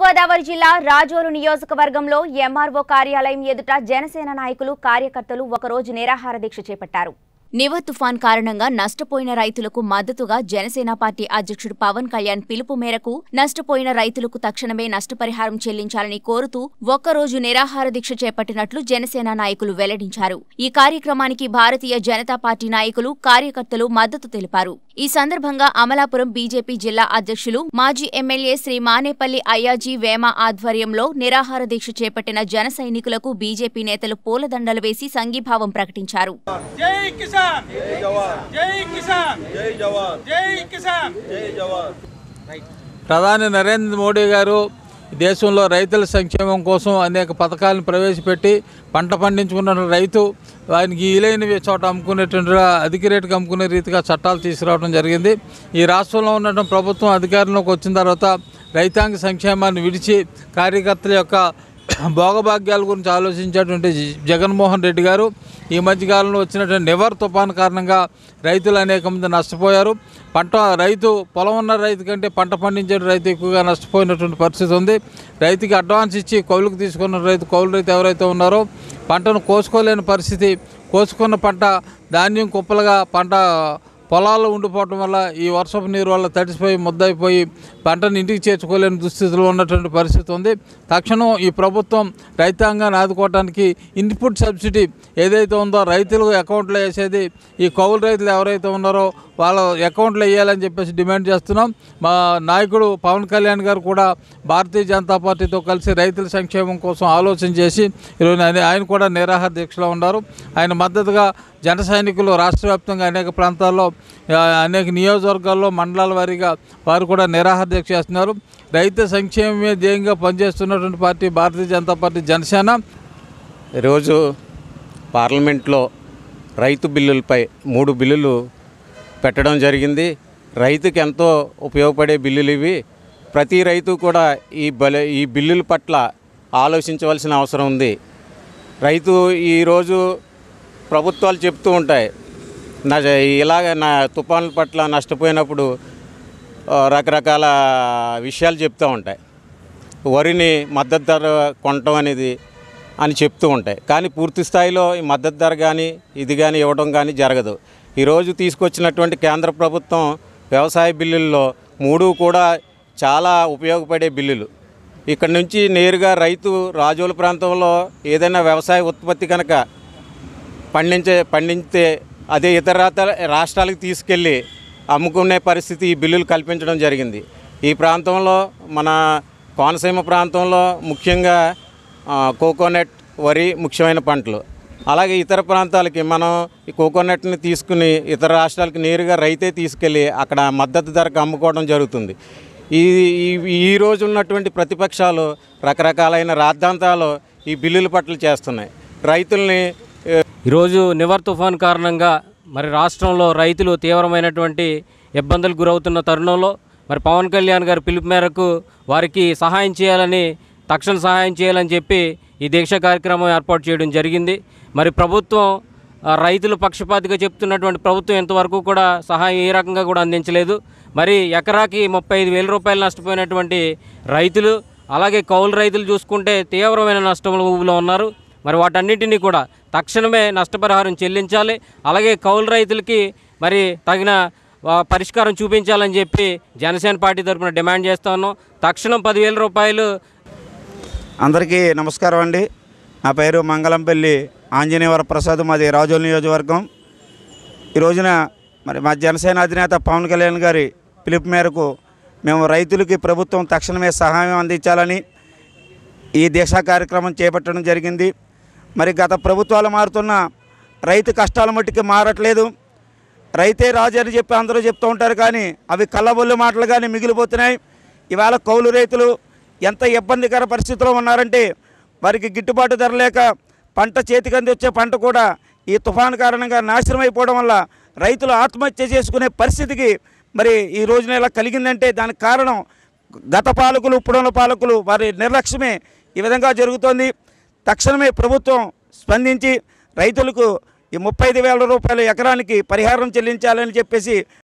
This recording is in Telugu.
తూర్పుగోదావరి జిల్లా రాజోలు నియోజకవర్గంలో ఎంఆర్ఓ కార్యాలయం ఎదుట జనసేన నాయకులు కార్యకర్తలు ఒకరోజు నిరాహార దీక్ష చేపట్టారు నివర్ తుఫాన్ కారణంగా నష్టపోయిన రైతులకు మద్దతుగా జనసేన పార్టీ అధ్యక్షుడు పవన్ కళ్యాణ్ పిలుపు మేరకు నష్టపోయిన రైతులకు తక్షణమే నష్టపరిహారం చెల్లించాలని కోరుతూ ఒక్కరోజు నిరాహార దీక్ష చేపట్టినట్లు జనసేన నాయకులు వెల్లడించారు ఈ కార్యక్రమానికి భారతీయ జనతా పార్టీ నాయకులు కార్యకర్తలు మద్దతు తెలిపారు ఈ సందర్భంగా అమలాపురం బీజేపీ జిల్లా అధ్యక్షులు మాజీ ఎమ్మెల్యే శ్రీ మానేపల్లి అయ్యాజీ వేమ ఆధ్వర్యంలో నిరాహార దీక్ష చేపట్టిన జన సైనికులకు బీజేపీ నేతలు పూలదండలు వేసి సంఘీభావం ప్రకటించారు కిసాన్ జై కిసాన్ జై జవాన్ జై కిసాన్ జై జవాన్ ప్రధాని నరేంద్ర మోడీ గారు దేశంలో రైతుల సంక్షేమం కోసం అనేక పథకాలను ప్రవేశపెట్టి పంట పండించుకున్న రైతు ఆయనకి వీలైన చోట అమ్ముకునేటువంటి అధిక రేటుకి అమ్ముకునే రీతిగా చట్టాలు తీసుకురావడం జరిగింది ఈ రాష్ట్రంలో ఉన్న ప్రభుత్వం అధికారంలోకి వచ్చిన తర్వాత రైతాంగ సంక్షేమాన్ని విడిచి కార్యకర్తల యొక్క భోగభాగ్యాల గురించి ఆలోచించేటువంటి జగన్మోహన్ రెడ్డి గారు ఈ మధ్యకాలంలో వచ్చినటువంటి నివర్ తుఫాన్ కారణంగా రైతులు అనేక మంది నష్టపోయారు పంట రైతు పొలం ఉన్న రైతు కంటే పంట పండించే రైతు ఎక్కువగా నష్టపోయినటువంటి పరిస్థితి ఉంది రైతుకి అడ్వాన్స్ ఇచ్చి కౌలుకు తీసుకున్న రైతు కౌలు రైతు ఎవరైతే ఉన్నారో పంటను కోసుకోలేని పరిస్థితి కోసుకున్న పంట ధాన్యం కుప్పలుగా పంట పొలాల్లో ఉండిపోవటం వల్ల ఈ వర్షపు నీరు వల్ల తడిసిపోయి ముద్దయిపోయి పంటను ఇంటికి చేర్చుకోలేని దుస్థితిలో ఉన్నటువంటి పరిస్థితి ఉంది తక్షణం ఈ ప్రభుత్వం రైతాంగాన్ని ఆదుకోవడానికి ఇన్పుట్ సబ్సిడీ ఏదైతే ఉందో రైతులు అకౌంట్లో వేసేది ఈ కౌలు రైతులు ఎవరైతే ఉన్నారో వాళ్ళ అకౌంట్లు వేయాలని చెప్పేసి డిమాండ్ చేస్తున్నాం మా నాయకుడు పవన్ కళ్యాణ్ గారు కూడా భారతీయ జనతా పార్టీతో కలిసి రైతుల సంక్షేమం కోసం ఆలోచన చేసి ఈరోజు ఆయన కూడా నిరాహార దీక్షలో ఉన్నారు ఆయన మద్దతుగా జన సైనికులు రాష్ట్ర వ్యాప్తంగా అనేక ప్రాంతాల్లో అనేక నియోజకవర్గాల్లో మండలాల వారీగా వారు కూడా నిరాహార దీక్ష చేస్తున్నారు రైతు సంక్షేమమే ధ్యేయంగా పనిచేస్తున్నటువంటి పార్టీ భారతీయ జనతా పార్టీ జనసేన ఈరోజు పార్లమెంట్లో రైతు బిల్లులపై మూడు బిల్లులు పెట్టడం జరిగింది రైతుకి ఎంతో ఉపయోగపడే బిల్లులు ఇవి ప్రతి రైతు కూడా ఈ బల ఈ బిల్లుల పట్ల ఆలోచించవలసిన అవసరం ఉంది రైతు ఈరోజు ప్రభుత్వాలు చెప్తూ ఉంటాయి నా ఇలాగ నా తుఫాన్ల పట్ల నష్టపోయినప్పుడు రకరకాల విషయాలు చెప్తూ ఉంటాయి వరిని మద్దతు ధర కొనటం అనేది అని చెప్తూ ఉంటాయి కానీ పూర్తి స్థాయిలో ఈ మద్దతు ధర కానీ ఇది కానీ ఇవ్వడం కానీ జరగదు ఈరోజు తీసుకొచ్చినటువంటి కేంద్ర ప్రభుత్వం వ్యవసాయ బిల్లుల్లో మూడు కూడా చాలా ఉపయోగపడే బిల్లులు ఇక్కడ నుంచి నేరుగా రైతు రాజోల ప్రాంతంలో ఏదైనా వ్యవసాయ ఉత్పత్తి కనుక పండించే పండితే అదే ఇతర రాష్ట్రాలకు తీసుకెళ్ళి అమ్ముకునే పరిస్థితి ఈ బిల్లులు కల్పించడం జరిగింది ఈ ప్రాంతంలో మన కోనసీమ ప్రాంతంలో ముఖ్యంగా కోకోనట్ వరి ముఖ్యమైన పంటలు అలాగే ఇతర ప్రాంతాలకి మనం ఈ కోకోనట్ని తీసుకుని ఇతర రాష్ట్రాలకి నేరుగా రైతే తీసుకెళ్ళి అక్కడ మద్దతు ధరకు అమ్ముకోవడం జరుగుతుంది ఈ ఈ రోజు ఉన్నటువంటి ప్రతిపక్షాలు రకరకాలైన రాద్ధాంతాలు ఈ బిల్లుల పట్ల చేస్తున్నాయి రైతుల్ని ఈరోజు నివర్ తుఫాన్ కారణంగా మరి రాష్ట్రంలో రైతులు తీవ్రమైనటువంటి ఇబ్బందులు గురవుతున్న తరుణంలో మరి పవన్ కళ్యాణ్ గారి పిలుపు మేరకు వారికి సహాయం చేయాలని తక్షణ సహాయం చేయాలని చెప్పి ఈ దీక్ష కార్యక్రమం ఏర్పాటు చేయడం జరిగింది మరి ప్రభుత్వం రైతులు పక్షపాతిగా చెప్తున్నటువంటి ప్రభుత్వం ఇంతవరకు కూడా సహాయం ఏ రకంగా కూడా అందించలేదు మరి ఎకరాకి ముప్పై ఐదు వేల రూపాయలు నష్టపోయినటువంటి రైతులు అలాగే కౌలు రైతులు చూసుకుంటే తీవ్రమైన నష్టములు ఉన్నారు మరి వాటన్నింటినీ కూడా తక్షణమే నష్టపరిహారం చెల్లించాలి అలాగే కౌలు రైతులకి మరి తగిన పరిష్కారం చూపించాలని చెప్పి జనసేన పార్టీ తరఫున డిమాండ్ చేస్తా ఉన్నాం తక్షణం పదివేల రూపాయలు అందరికీ నమస్కారం అండి నా పేరు మంగళంపల్లి ఆంజనేయవర ప్రసాద్ మాది రాజోల్ నియోజకవర్గం ఈ రోజున మరి మా జనసేన అధినేత పవన్ కళ్యాణ్ గారి పిలుపు మేరకు మేము రైతులకి ప్రభుత్వం తక్షణమే సహాయం అందించాలని ఈ దిశ కార్యక్రమం చేపట్టడం జరిగింది మరి గత ప్రభుత్వాలు మారుతున్న రైతు కష్టాల మట్టుకి మారట్లేదు రైతే రాజు అని చెప్పి అందరూ చెప్తూ ఉంటారు కానీ అవి కళ్ళబొల్లి మాటలు కానీ మిగిలిపోతున్నాయి ఇవాళ కౌలు రైతులు ఎంత ఇబ్బందికర పరిస్థితిలో ఉన్నారంటే వారికి గిట్టుబాటు ధర లేక పంట చేతికంది వచ్చే పంట కూడా ఈ తుఫాను కారణంగా నాశనం అయిపోవడం వల్ల రైతులు ఆత్మహత్య చేసుకునే పరిస్థితికి మరి ఈ రోజున ఇలా కలిగిందంటే దానికి కారణం గత పాలకులు ఇప్పుడున్న పాలకులు వారి నిర్లక్ష్యమే ఈ విధంగా జరుగుతోంది తక్షణమే ప్రభుత్వం స్పందించి రైతులకు ఈ ముప్పై ఐదు వేల రూపాయల ఎకరానికి పరిహారం చెల్లించాలని చెప్పేసి